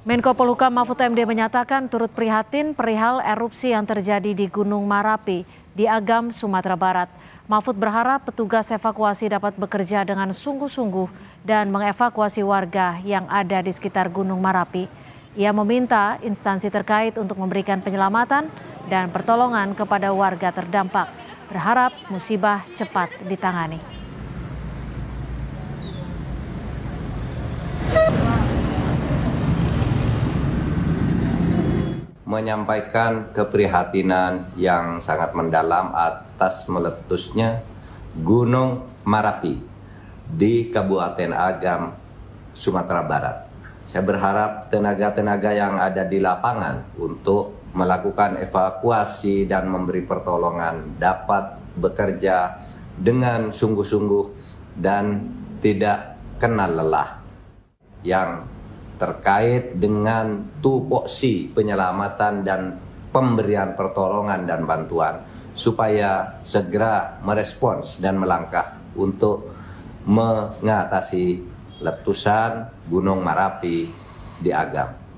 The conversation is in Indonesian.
Menko Polhukam Mahfud MD menyatakan turut prihatin perihal erupsi yang terjadi di Gunung Marapi di Agam, Sumatera Barat. Mahfud berharap petugas evakuasi dapat bekerja dengan sungguh-sungguh dan mengevakuasi warga yang ada di sekitar Gunung Marapi. Ia meminta instansi terkait untuk memberikan penyelamatan dan pertolongan kepada warga terdampak. Berharap musibah cepat ditangani. menyampaikan keprihatinan yang sangat mendalam atas meletusnya Gunung Marapi di Kabupaten Agam, Sumatera Barat. Saya berharap tenaga-tenaga yang ada di lapangan untuk melakukan evakuasi dan memberi pertolongan dapat bekerja dengan sungguh-sungguh dan tidak kenal lelah yang terkait dengan tupoksi penyelamatan dan pemberian pertolongan dan bantuan supaya segera merespons dan melangkah untuk mengatasi letusan Gunung Marapi di Agam.